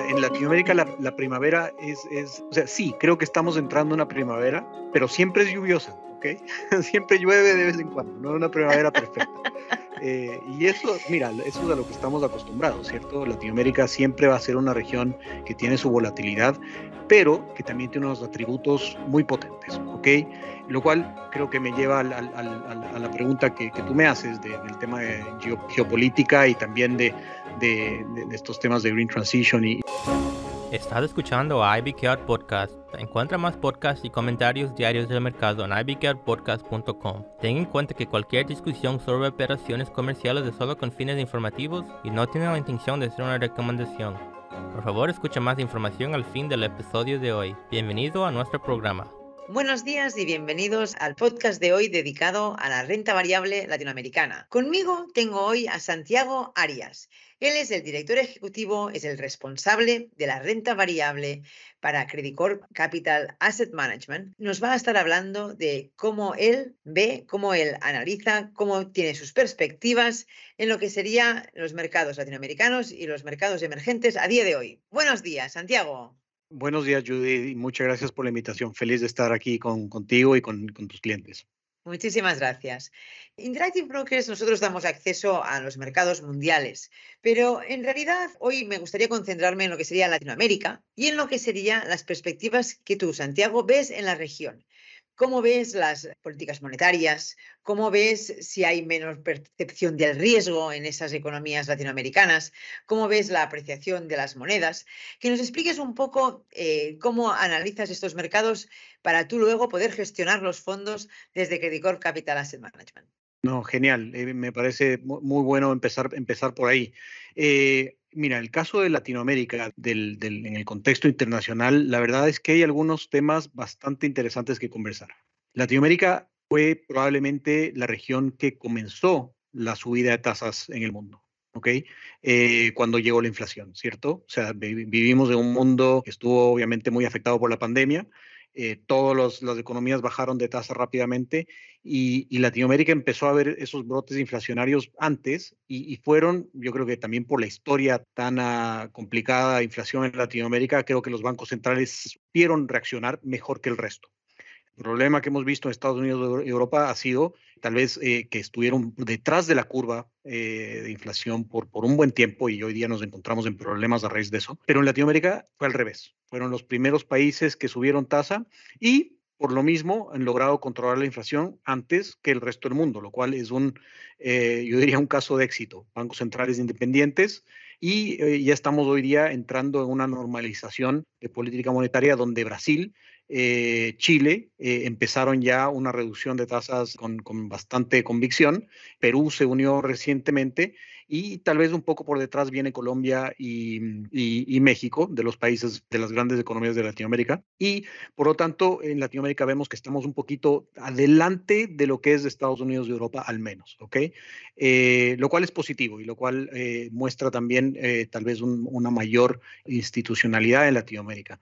en Latinoamérica la, primavera es, es, o sea, sí, creo que estamos entrando en una primavera, pero siempre es lluviosa, ¿ok? siempre llueve de vez en cuando, no es una primavera perfecta. Eh, y eso, mira, eso es a lo que estamos acostumbrados, ¿cierto? Latinoamérica siempre va a ser una región que tiene su volatilidad, pero que también tiene unos atributos muy potentes, ¿ok? Lo cual creo que me lleva a la pregunta que, tú me haces del tema de geopolítica y también de, de, de, estos temas de Green Transition y. Estás escuchando a IBKR Podcast. Encuentra más podcasts y comentarios diarios del mercado en podcast.com Ten en cuenta que cualquier discusión sobre operaciones comerciales es solo con fines informativos y no tiene la intención de ser una recomendación. Por favor, escucha más información al fin del episodio de hoy. Bienvenido a nuestro programa. Buenos días y bienvenidos al podcast de hoy dedicado a la renta variable latinoamericana. Conmigo tengo hoy a Santiago Arias. Él es el director ejecutivo, es el responsable de la renta variable para Corp Capital Asset Management. Nos va a estar hablando de cómo él ve, cómo él analiza, cómo tiene sus perspectivas en lo que serían los mercados latinoamericanos y los mercados emergentes a día de hoy. Buenos días, Santiago. Buenos días, Judith, y muchas gracias por la invitación. Feliz de estar aquí contigo y con, tus clientes. Muchísimas gracias. Interactive Brokers, nosotros damos acceso a los mercados mundiales, pero en realidad hoy me gustaría concentrarme en lo que sería Latinoamérica y en lo que serían las perspectivas que tú, Santiago, ves en la región. ¿Cómo ves las políticas monetarias? ¿Cómo ves si hay menos percepción del riesgo en esas economías latinoamericanas? ¿Cómo ves la apreciación de las monedas? Que nos expliques un poco eh, cómo analizas estos mercados para tú luego poder gestionar los fondos desde Credit Capital Asset Management. No, genial. Eh, me parece muy bueno empezar, empezar por ahí. Eh, mira, el caso de Latinoamérica, en el contexto internacional, la verdad es que hay algunos temas bastante interesantes que conversar. Latinoamérica fue probablemente la región que comenzó la subida de tasas en el mundo. ¿ok? Eh, cuando llegó la inflación, ¿cierto? O sea, vivimos en un mundo que estuvo obviamente muy afectado por la pandemia eh, todas las economías bajaron de tasa rápidamente y, Latinoamérica empezó a ver esos brotes inflacionarios antes y, fueron, yo creo que también por la historia tan ah, complicada de inflación en Latinoamérica, creo que los bancos centrales supieron reaccionar mejor que el resto problema que hemos visto en Estados Unidos y Europa ha sido tal vez eh, que estuvieron detrás de la curva eh, de inflación por, por un buen tiempo y hoy día nos encontramos en problemas a raíz de eso. Pero en Latinoamérica fue al revés. Fueron los primeros países que subieron tasa y por lo mismo han logrado controlar la inflación antes que el resto del mundo, lo cual es un, eh, yo diría, un caso de éxito. Bancos centrales independientes y ya estamos hoy día entrando en una normalización de política monetaria donde Brasil eh, Chile eh, empezaron ya una reducción de tasas con, bastante convicción, Perú se unió recientemente y tal vez un poco por detrás viene Colombia mm, y, México, de los países de las grandes economías de Latinoamérica. Y por lo tanto, en Latinoamérica vemos que estamos un poquito adelante de lo que es Estados Unidos y Europa al menos, ¿ok? Eh, lo cual es positivo y lo cual muestra también tal vez una mayor institucionalidad en Latinoamérica.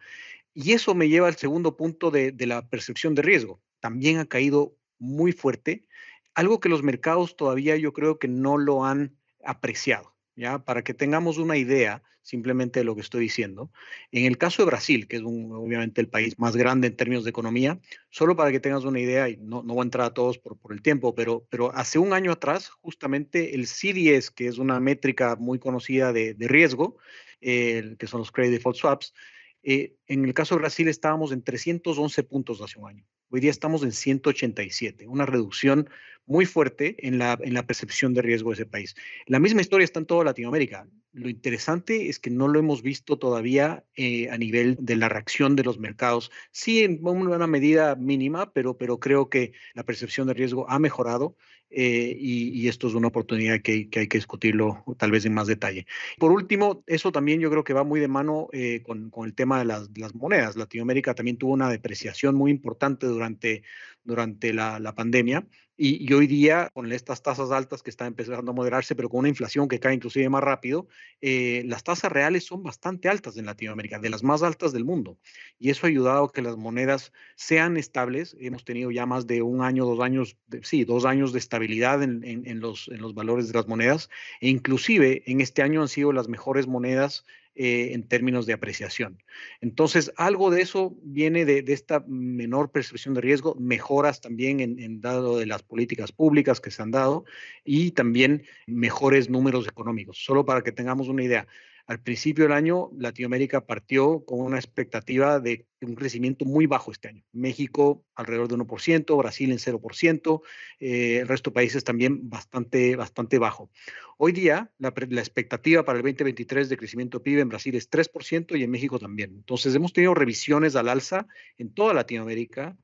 Y eso me lleva al segundo punto de, la percepción de riesgo. También ha caído muy fuerte, algo que los mercados todavía yo creo que no lo han apreciado. ¿Ya? Para que tengamos una idea simplemente de lo que estoy diciendo, en el caso de Brasil, que es obviamente el país más grande en términos de economía, solo para que tengas una idea, y no, no voy a entrar a todos por, por el tiempo, pero, pero, hace un año atrás, justamente el CDS, que es una métrica muy conocida de, riesgo, que son los Credit Default Swaps, eh, en el caso de Brasil estábamos en 311 puntos hace un año. Hoy día estamos en 187, una reducción muy fuerte en la, percepción de riesgo de ese país. La misma historia está en toda Latinoamérica. Lo interesante es que no lo hemos visto todavía eh, a nivel de la reacción de los mercados. Sí, en una medida mínima, pero creo que la percepción de riesgo ha mejorado eh, y, esto es una oportunidad que, hay que discutirlo tal vez en más detalle. Por último, eso también yo creo que va muy de mano eh, con, el tema de las, monedas. Latinoamérica también tuvo una depreciación muy importante durante, durante la pandemia y, hoy día, con estas tasas altas que están empezando a moderarse, pero con una inflación que cae inclusive más rápido, eh, las tasas reales son bastante altas en Latinoamérica, de las más altas del mundo. Y eso ha ayudado a que las monedas sean estables. Hemos tenido ya más de un año, dos años, sí, dos años de estabilidad en, los, en los valores de las monedas. E inclusive en este año han sido las mejores monedas eh, en términos de apreciación. Entonces, algo de eso viene de, esta menor percepción de riesgo, mejoras también en, dado de las políticas públicas que se han dado y también mejores números económicos. Solo para que tengamos una idea, al principio del año, Latinoamérica partió con una expectativa de un crecimiento muy bajo este año. México alrededor de 1%, Brasil en 0%, eh, el resto de países también bastante, bastante bajo. Hoy día, la, la, expectativa para el 2023 de crecimiento PIB en Brasil es 3% y en México también. Entonces, hemos tenido revisiones al alza en toda Latinoamérica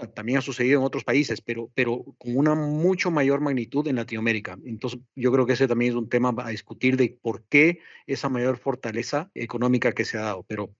Ah, también ha sucedido en otros países, pero, pero con una mucho mayor magnitud en Latinoamérica. Entonces, yo creo que ese también es un tema a discutir de por qué esa mayor fortaleza económica que se ha dado. Pero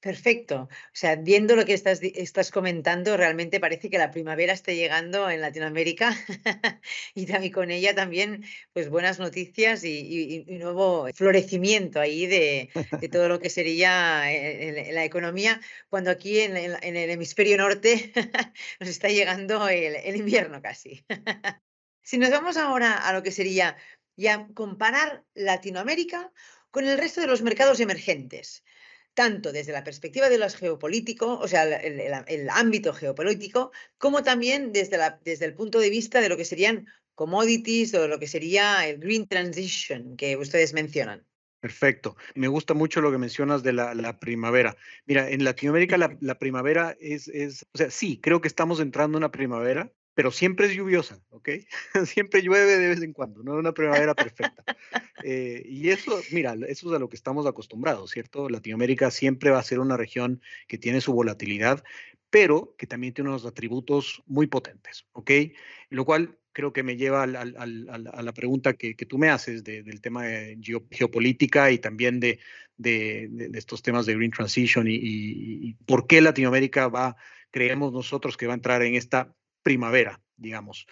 Perfecto. O sea, viendo lo que estás, estás comentando, realmente parece que la primavera está llegando en Latinoamérica y también con ella también, pues buenas noticias y, nuevo florecimiento ahí de, todo lo que sería eh, la economía, cuando aquí en, el hemisferio norte nos está llegando el, el invierno casi. si nos vamos ahora a lo que sería ya comparar Latinoamérica con el resto de los mercados emergentes tanto desde la perspectiva de los geopolíticos, o sea, el, ámbito geopolítico, como también desde, el punto de vista de lo que serían commodities o lo que sería el green transition que ustedes mencionan. Perfecto. Me gusta mucho lo que mencionas de la, primavera. Mira, en Latinoamérica la, primavera es, es, o sea, sí, creo que estamos entrando en una primavera, pero siempre es lluviosa, ¿ok? siempre llueve de vez en cuando, no es una primavera perfecta. Eh, y eso, mira, eso es a lo que estamos acostumbrados, ¿cierto? Latinoamérica siempre va a ser una región que tiene su volatilidad, pero que también tiene unos atributos muy potentes, ¿ok? Lo cual creo que me lleva a la pregunta que, tú me haces del tema de geopolítica y también de, estos temas de Green Transition y, por qué Latinoamérica va, creemos nosotros que va a entrar en esta primavera, digamos.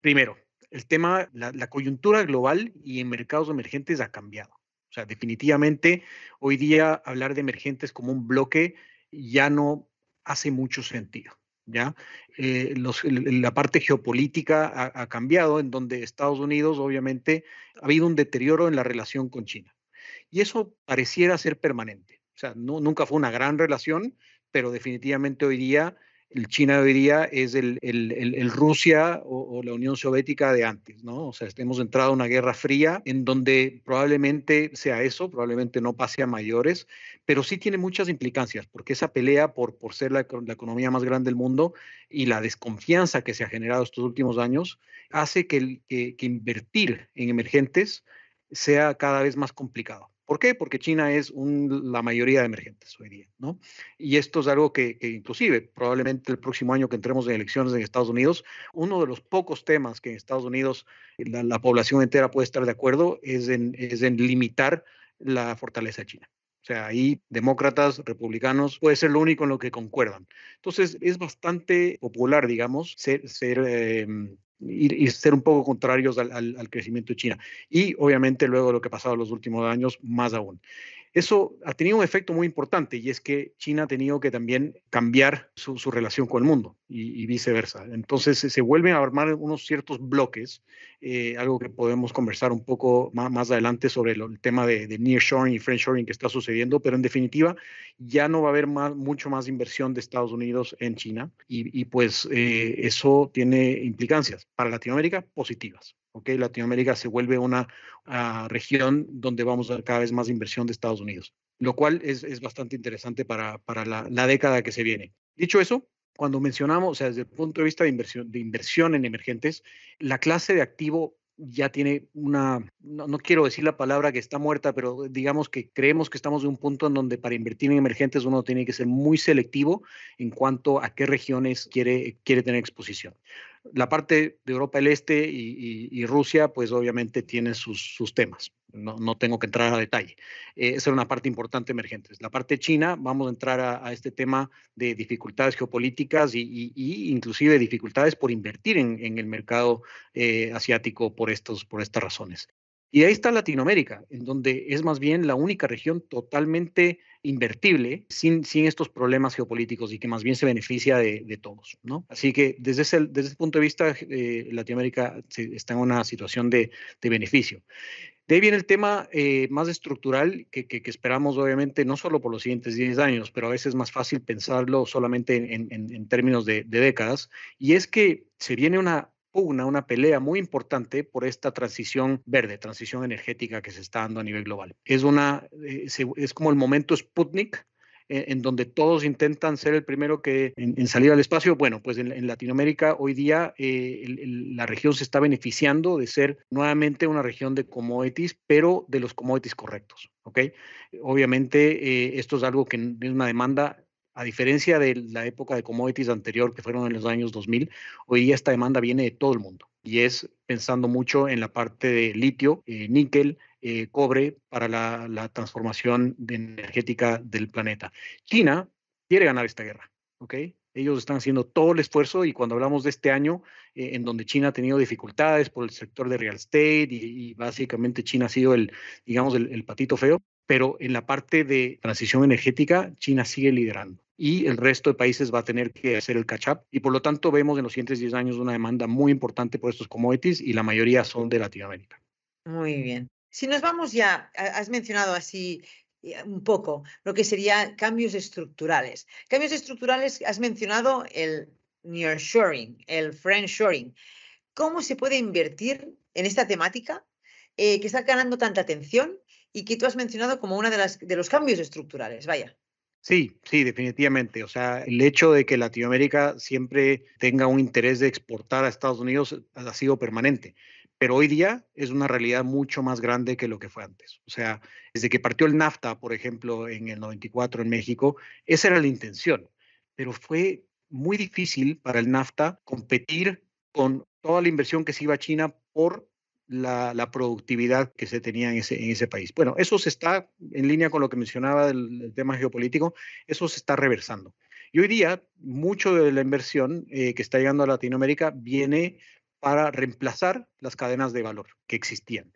Primero, el tema, la, coyuntura global y en mercados emergentes ha cambiado. O sea, definitivamente hoy día hablar de emergentes como un bloque ya no hace mucho sentido. ¿ya? Eh, la parte geopolítica ha, cambiado, en donde Estados Unidos, obviamente, ha habido un deterioro en la relación con China. Y eso pareciera ser permanente. O sea, nunca fue una gran relación, pero definitivamente hoy día el China hoy día es el, el, Rusia o, la Unión Soviética de antes, ¿no? O sea, hemos entrado a una guerra fría en donde probablemente sea eso, probablemente no pase a mayores, pero sí tiene muchas implicancias, porque esa pelea por, por ser la, economía más grande del mundo y la desconfianza que se ha generado estos últimos años hace que, que invertir en emergentes sea cada vez más complicado. ¿Por qué? Porque China es un, la mayoría de emergentes hoy día, ¿no? Y esto es algo que, inclusive probablemente el próximo año que entremos en elecciones en Estados Unidos, uno de los pocos temas que en Estados Unidos la, población entera puede estar de acuerdo es en, limitar la fortaleza china. O sea, ahí demócratas, republicanos, puede ser lo único en lo que concuerdan. Entonces, es bastante popular, digamos, ser, em, y, ser un poco contrarios al, crecimiento de China. Y obviamente luego lo que ha pasado en los últimos años, más aún. Eso ha tenido un efecto muy importante y es que China ha tenido que también cambiar su relación con el mundo y, viceversa. Entonces se vuelven a armar unos ciertos bloques, eh, algo que podemos conversar un poco más, más adelante sobre el tema de, de nearshoring y friendshoring que está sucediendo, pero en definitiva ya no va a haber más, mucho más inversión de Estados Unidos en China y, y pues eh, eso tiene implicancias para Latinoamérica positivas. Okay, Latinoamérica se vuelve una ah, región donde vamos a ver cada vez más inversión de Estados Unidos, lo cual es, es bastante interesante para, para la, la década que se viene. Dicho eso, cuando mencionamos, o sea, desde el punto de vista de inversión, de inversión en emergentes, la clase de activo ya tiene una, no, quiero decir la palabra que está muerta, pero digamos que creemos que estamos en un punto en donde para invertir en emergentes uno tiene que ser muy selectivo en cuanto a qué regiones quiere, quiere tener exposición la parte de Europa del Este y, Rusia, pues obviamente tiene sus, temas. No, tengo que entrar a detalle. Eh, esa es una parte importante emergente. La parte china, vamos a entrar a, este tema de dificultades geopolíticas y, inclusive dificultades por invertir en, el mercado eh, asiático por, por estas razones. Y ahí está Latinoamérica, en donde es más bien la única región totalmente invertible sin, sin estos problemas geopolíticos y que más bien se beneficia de, todos. ¿no? Así que desde ese, desde ese punto de vista, eh, Latinoamérica está en una situación de, beneficio. De ahí viene el tema eh, más estructural que, que, esperamos, obviamente, no solo por los siguientes 10 años, pero a veces es más fácil pensarlo solamente en, términos de, de, décadas, y es que se viene una pugna, una pelea muy importante por esta transición verde, transición energética que se está dando a nivel global. Es, una, eh, es como el momento Sputnik eh, en donde todos intentan ser el primero que en, salir al espacio. Bueno, pues en, Latinoamérica hoy día eh, la región se está beneficiando de ser nuevamente una región de commodities, pero de los commodities correctos. ¿ok? Obviamente esto es algo que es una demanda a diferencia de la época de commodities anterior, que fueron en los años 2000, hoy esta demanda viene de todo el mundo y es pensando mucho en la parte de litio, eh, níquel, eh, cobre para la, transformación energética del planeta. China quiere ganar esta guerra, ¿ok? Ellos están haciendo todo el esfuerzo y cuando hablamos de este año, eh, en donde China ha tenido dificultades por el sector de real estate y, básicamente China ha sido el, digamos, el patito feo, pero en la parte de transición energética, China sigue liderando y el resto de países va a tener que hacer el catch-up. Y por lo tanto, vemos en los siguientes 10 años una demanda muy importante por estos commodities y la mayoría son de Latinoamérica. Muy bien. Si nos vamos ya, has mencionado así eh, un poco lo que serían cambios estructurales. Cambios estructurales, has mencionado el nearshoring, el friendshoring. ¿Cómo se puede invertir en esta temática eh, que está ganando tanta atención y que tú has mencionado como uno de, las, de los cambios estructurales. Vaya. Sí, sí, definitivamente. O sea, el hecho de que Latinoamérica siempre tenga un interés de exportar a Estados Unidos eh, ha sido permanente, pero hoy día es una realidad mucho más grande que lo que fue antes. O sea, desde que partió el NAFTA, por ejemplo, en el 94 en México, esa era la intención, pero fue muy difícil para el NAFTA competir con toda la inversión que se iba a China por la, productividad que se tenía en ese, país. Bueno, eso se está, en línea con lo que mencionaba del, tema geopolítico, eso se está reversando. Y hoy día, mucho de la inversión eh, que está llegando a Latinoamérica viene para reemplazar las cadenas de valor que existían.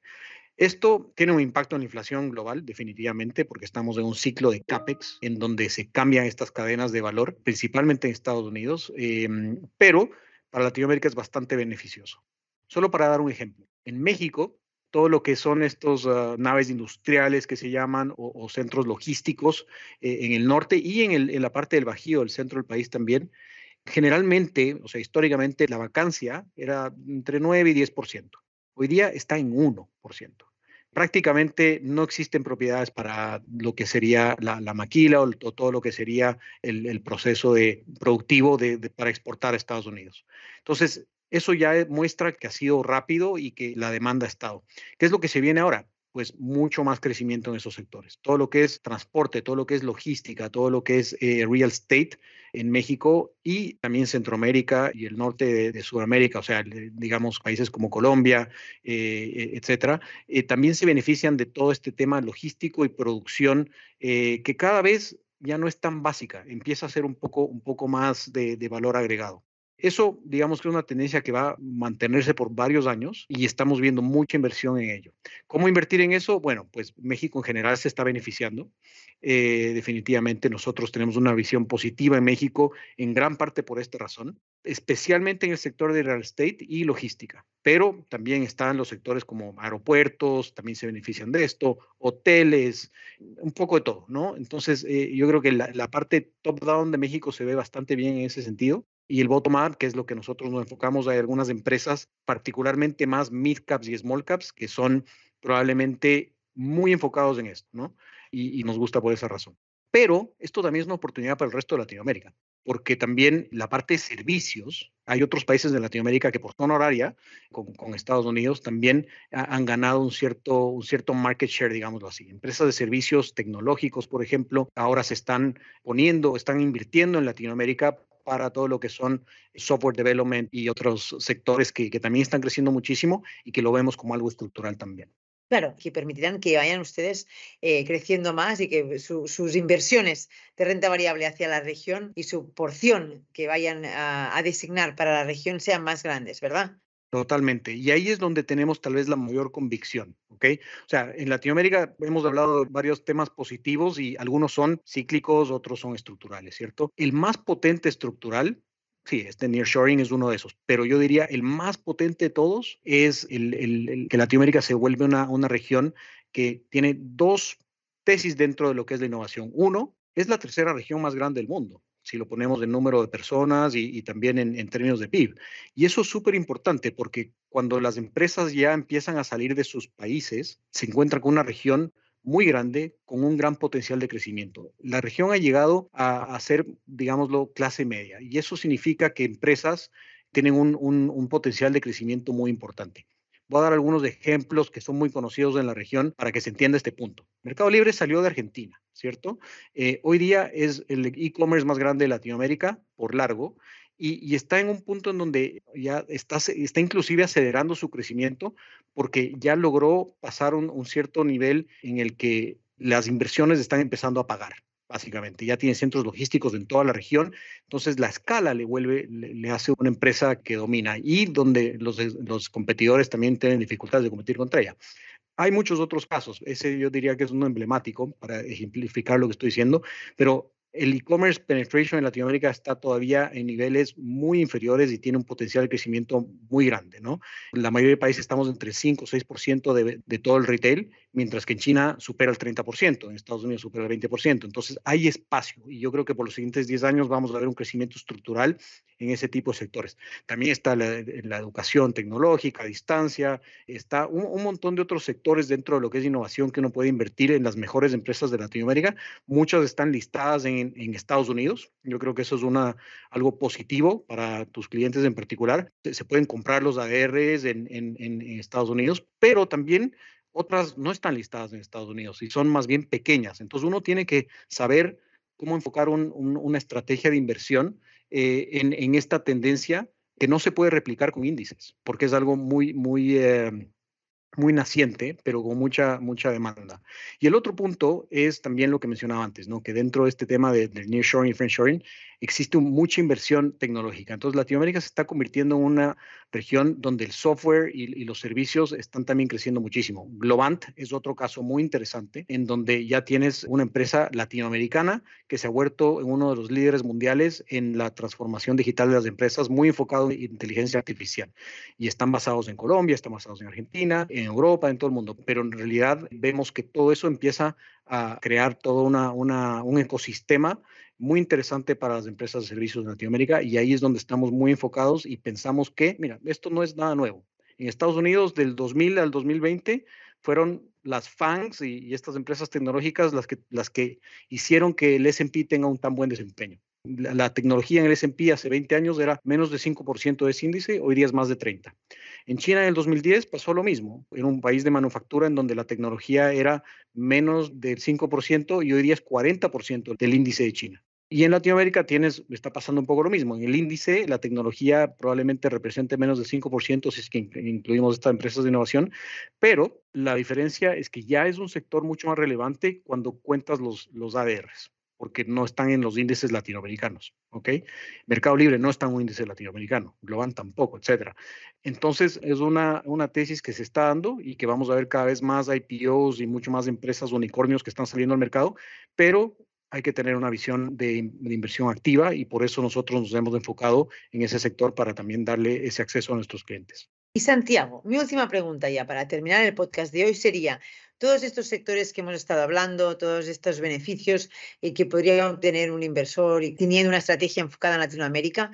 Esto tiene un impacto en la inflación global, definitivamente, porque estamos en un ciclo de CAPEX en donde se cambian estas cadenas de valor, principalmente en Estados Unidos, em, pero para Latinoamérica es bastante beneficioso. Solo para dar un ejemplo, en México, todo lo que son estos ah, naves industriales que se llaman o, centros logísticos eh, en el norte y en, en, la parte del Bajío, el centro del país también, generalmente, o sea, históricamente la vacancia era entre 9 y 10%. Hoy día está en 1%. Prácticamente no existen propiedades para lo que sería la, maquila o, todo lo que sería el, proceso de, productivo para exportar a Estados Unidos. Entonces, eso ya e, muestra que ha sido rápido y que la demanda ha estado. ¿Qué es lo que se viene ahora? Pues mucho más crecimiento en esos sectores. Todo lo que es transporte, todo lo que es logística, todo lo que es eh, real estate en México y también Centroamérica y el norte de, Sudamérica, o sea, digamos países como Colombia, eh, e, etcétera, eh, también se benefician de todo este tema logístico y producción que cada vez ya no es tan básica, empieza a ser un poco, un poco más de valor agregado. Eso, digamos que es una tendencia que va a mantenerse por varios años y estamos viendo mucha inversión en ello. ¿Cómo invertir en eso? Bueno, pues México en general se está beneficiando. Eh, definitivamente nosotros tenemos una visión positiva en México, en gran parte por esta razón, especialmente en el sector de real estate y logística. Pero también están los sectores como aeropuertos, también se benefician de esto, hoteles, un poco de todo, ¿no? Entonces, eh, yo creo que la parte top-down de México se ve bastante bien en ese sentido y el bottom-up, que es lo que nosotros nos enfocamos. Hay algunas empresas, particularmente más mid-caps y small-caps, que son probablemente muy enfocados en esto, ¿no? Y, nos gusta por esa razón. Pero esto también es una oportunidad para el resto de Latinoamérica, porque también la parte de servicios, hay otros países de Latinoamérica que por zona horaria, con, Estados Unidos, también han ganado un cierto, un cierto market share, digámoslo así. Empresas de servicios tecnológicos, por ejemplo, ahora se están poniendo, están invirtiendo en Latinoamérica para todo lo que son software development y otros sectores que, también están creciendo muchísimo y que lo vemos como algo estructural también. Claro, que permitirán que vayan ustedes eh, creciendo más y que sus inversiones de renta variable hacia la región y su porción que vayan a, designar para la región sean más grandes, ¿verdad? Totalmente. Y ahí es donde tenemos tal vez la mayor convicción, ¿ok? O sea, en Latinoamérica hemos hablado de varios temas positivos y algunos son cíclicos, otros son estructurales, ¿cierto? El más potente estructural Sí, este nearshoring es uno de esos, pero yo diría el más potente de todos es que Latinoamérica se vuelve una, una región que tiene dos tesis dentro de lo que es la innovación. Uno, es la tercera región más grande del mundo si lo ponemos en número de personas y, también en, términos de PIB. Y eso es súper importante porque cuando las empresas ya empiezan a salir de sus países, se encuentran con una región muy grande, con un gran potencial de crecimiento. La región ha llegado a, ser, digámoslo, clase media y eso significa que empresas tienen un, un potencial de crecimiento muy importante. Voy a dar algunos ejemplos que son muy conocidos en la región para que se entienda este punto. Mercado Libre salió de Argentina, ¿cierto? Eh, hoy día es el e-commerce más grande de Latinoamérica por largo. Y, está en un punto en donde ya está, está inclusive acelerando su crecimiento porque ya logró pasar un cierto nivel en el que las inversiones están empezando a pagar básicamente. Ya tiene centros logísticos en toda la región, entonces la escala le vuelve, le, hace una empresa que domina y donde los, los, competidores también tienen dificultades de competir contra ella. Hay muchos otros casos, ese yo diría que es uno emblemático para ejemplificar lo que estoy diciendo, pero el e-commerce penetration en Latinoamérica está todavía en niveles muy inferiores y tiene un potencial de crecimiento muy grande, ¿no? En La mayoría de países estamos entre 5 o 6% de, de todo el retail, mientras que en China supera el 30%, en Estados Unidos supera el 20%. Entonces, hay espacio y yo creo que por los siguientes 10 años vamos a ver un crecimiento estructural en ese tipo de sectores. También está la, eh, educación tecnológica, distancia, está un, montón de otros sectores dentro de lo que es innovación que uno puede invertir en las mejores empresas de Latinoamérica. Muchas están listadas en, Estados Unidos. Yo creo que eso es una, algo positivo para tus clientes en particular. Se, pueden comprar los ADRs en, Estados Unidos, pero también otras no están listadas en Estados Unidos y son más bien pequeñas. Entonces uno tiene que saber cómo enfocar una estrategia de inversión eh, en, esta tendencia que no se puede replicar con índices, porque es algo muy, muy, em, muy naciente, pero con mucha, mucha demanda. Y el otro punto es también lo que mencionaba antes, ¿no? que dentro de este tema de, del nearshoring y friendshoring existe mucha inversión tecnológica. Entonces, Latinoamérica se está convirtiendo en una región donde el software y, los servicios están también creciendo muchísimo. Globant es otro caso muy interesante, en donde ya tienes una empresa latinoamericana que se ha vuelto uno de los líderes mundiales en la transformación digital de las empresas, muy enfocado en inteligencia artificial. Y están basados en Colombia, están basados en Argentina, en en Europa, en todo el mundo, pero en realidad vemos que todo eso empieza a crear todo una, un ecosistema muy interesante para las empresas de servicios de Latinoamérica y ahí es donde estamos muy enfocados y pensamos que, mira, esto no es nada nuevo. En Estados Unidos del 2000 al 2020 fueron las FANGs y, estas empresas tecnológicas las que, las que hicieron que el S&P tenga un tan buen desempeño. La, la, tecnología en el S&P hace 20 años era menos de 5% de ese índice, hoy día es más de 30%. En China en el 2010 pasó lo mismo, en un país de manufactura en donde la tecnología era menos del 5% y hoy día es 40% del índice de China. Y en Latinoamérica tienes, está pasando un poco lo mismo. En el índice, la tecnología probablemente represente menos del 5% si es que incluimos estas empresas de innovación, pero la diferencia es que ya es un sector mucho más relevante cuando cuentas los, los ADRs porque no están en los índices latinoamericanos, ¿ok? Mercado Libre no está en un índice latinoamericano, Globan tampoco, etcétera. Entonces, es una, una tesis que se está dando y que vamos a ver cada vez más IPOs y mucho más empresas unicornios que están saliendo al mercado, pero hay que tener una visión de, de, inversión activa y por eso nosotros nos hemos enfocado en ese sector para también darle ese acceso a nuestros clientes. Y Santiago, mi última pregunta ya para terminar el podcast de hoy sería, todos estos sectores que hemos estado hablando, todos estos beneficios eh, que podría obtener un inversor y teniendo una estrategia enfocada en Latinoamérica.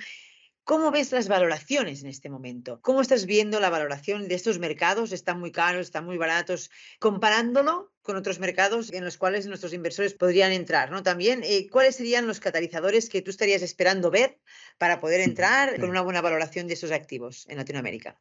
¿Cómo ves las valoraciones en este momento? ¿Cómo estás viendo la valoración de estos mercados? ¿Están muy caros? ¿Están muy baratos? Comparándolo con otros mercados en los cuales nuestros inversores podrían entrar, ¿no? También, eh, ¿cuáles serían los catalizadores que tú estarías esperando ver para poder entrar con una buena valoración de esos activos en Latinoamérica?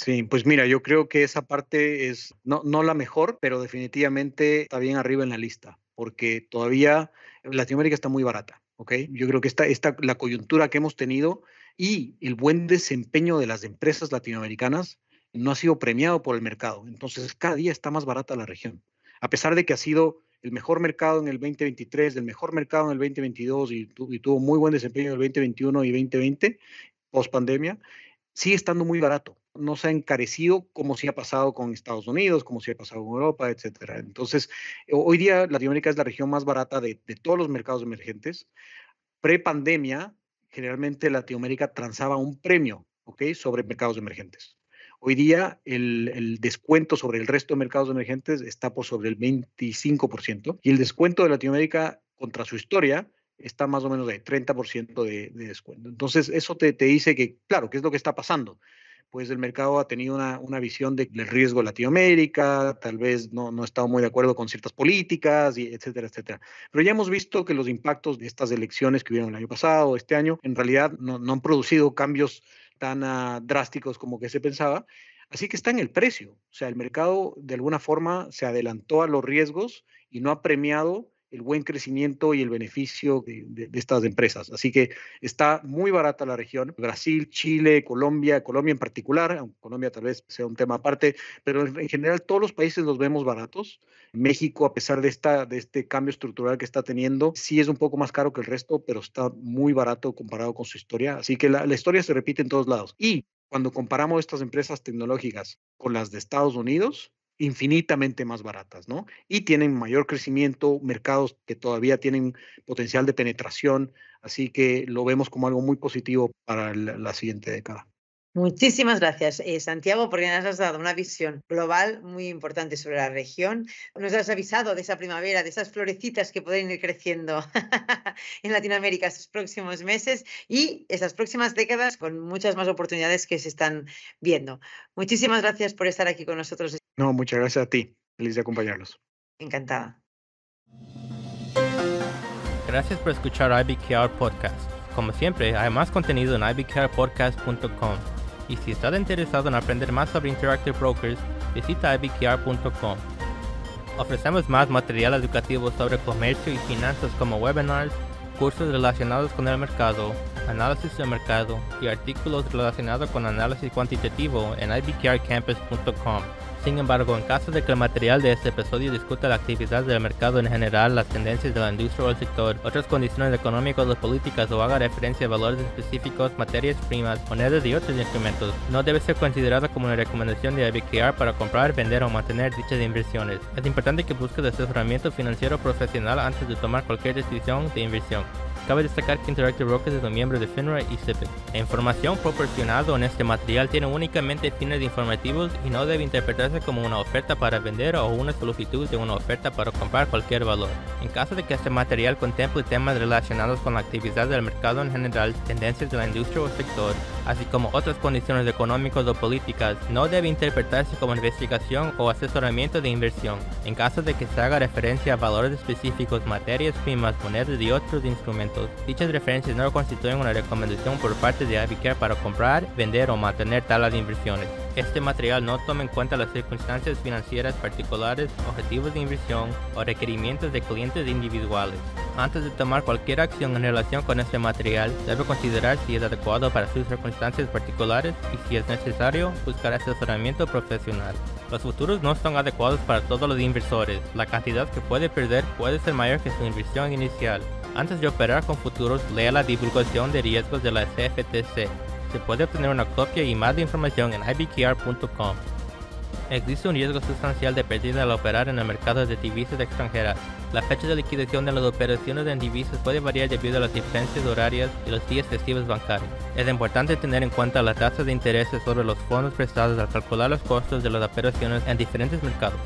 Sí, pues mira, yo creo que esa parte es no, no la mejor, pero definitivamente está bien arriba en la lista, porque todavía Latinoamérica está muy barata. ¿ok? Yo creo que está la coyuntura que hemos tenido y el buen desempeño de las empresas latinoamericanas no ha sido premiado por el mercado. Entonces, cada día está más barata la región. A pesar de que ha sido el mejor mercado en el 2023, el mejor mercado en el 2022 y, y tuvo muy buen desempeño en el 2021 y 2020, post pandemia, sigue estando muy barato no se ha encarecido como si ha pasado con Estados Unidos, como si ha pasado con Europa, etc. Entonces, hoy día Latinoamérica es la región más barata de, todos los mercados emergentes. Pre-pandemia, generalmente Latinoamérica transaba un premio sobre mercados emergentes. Hoy día el, descuento sobre el resto de mercados emergentes está por sobre el 25% y el descuento de Latinoamérica contra su historia está más o menos de 30% de, de descuento. Entonces, eso te dice que, claro, ¿qué es lo que está pasando? pues el mercado ha tenido una, visión del riesgo de Latinoamérica, tal vez no, no ha estado muy de acuerdo con ciertas políticas, y etcétera, etcétera. Pero ya hemos visto que los impactos de estas elecciones que hubieron el año pasado, este año, en realidad no, han producido cambios tan ah, drásticos como que se pensaba. Así que está en el precio. O sea, el mercado de alguna forma se adelantó a los riesgos y no ha premiado el buen crecimiento y el beneficio de, estas empresas. Así que está muy barata la región. Brasil, Chile, Colombia, Colombia en particular, Colombia tal vez sea un tema aparte, pero en general todos los países los vemos baratos. México, a pesar de, esta, de este cambio estructural que está teniendo, sí es un poco más caro que el resto, pero está muy barato comparado con su historia. Así que la, la historia se repite en todos lados. Y cuando comparamos estas empresas tecnológicas con las de Estados Unidos, infinitamente más baratas, ¿no? Y tienen mayor crecimiento, mercados que todavía tienen potencial de penetración, así que lo vemos como algo muy positivo para la, siguiente década. Muchísimas gracias, eh, Santiago, porque nos has dado una visión global muy importante sobre la región. Nos has avisado de esa primavera, de esas florecitas que pueden ir creciendo en Latinoamérica estos próximos meses y esas próximas décadas con muchas más oportunidades que se están viendo. Muchísimas gracias por estar aquí con nosotros no, muchas gracias a ti. Feliz de acompañarlos. Encantada. Gracias por escuchar IBKR Podcast. Como siempre, hay más contenido en ibkrpodcast.com. Y si estás interesado en aprender más sobre Interactive Brokers, visita ibkr.com. Ofrecemos más material educativo sobre comercio y finanzas como webinars, cursos relacionados con el mercado, análisis del mercado y artículos relacionados con análisis cuantitativo en ibkrcampus.com. Sin embargo, en caso de que el material de este episodio discuta la actividad del mercado en general, las tendencias de la industria o el sector, otras condiciones económicas o políticas o haga referencia a valores específicos, materias primas, monedas y otros instrumentos, no debe ser considerada como una recomendación de IBKR para comprar, vender o mantener dichas inversiones. Es importante que busques asesoramiento financiero profesional antes de tomar cualquier decisión de inversión. Cabe destacar que Interactive Rockets es un miembro de FINRA y CIPIC. La información proporcionada en este material tiene únicamente fines informativos y no debe interpretarse como una oferta para vender o una solicitud de una oferta para comprar cualquier valor. En caso de que este material contemple temas relacionados con la actividad del mercado en general, tendencias de la industria o sector, así como otras condiciones económicas o políticas, no debe interpretarse como investigación o asesoramiento de inversión. En caso de que se haga referencia a valores específicos, materias primas, monedas y otros instrumentos, Dichas referencias no constituyen una recomendación por parte de Avicare para comprar, vender o mantener de inversiones. Este material no toma en cuenta las circunstancias financieras particulares, objetivos de inversión o requerimientos de clientes individuales. Antes de tomar cualquier acción en relación con este material, debe considerar si es adecuado para sus circunstancias particulares y si es necesario, buscar asesoramiento profesional. Los futuros no son adecuados para todos los inversores. La cantidad que puede perder puede ser mayor que su inversión inicial. Antes de operar con futuros, lea la divulgación de riesgos de la CFTC. Se puede obtener una copia y más de información en ibqr.com. Existe un riesgo sustancial de pérdida al operar en el mercado de divisas extranjeras. La fecha de liquidación de las operaciones en divisas puede variar debido a las diferencias horarias y los días festivos bancarios. Es importante tener en cuenta las tasas de interés sobre los fondos prestados al calcular los costos de las operaciones en diferentes mercados.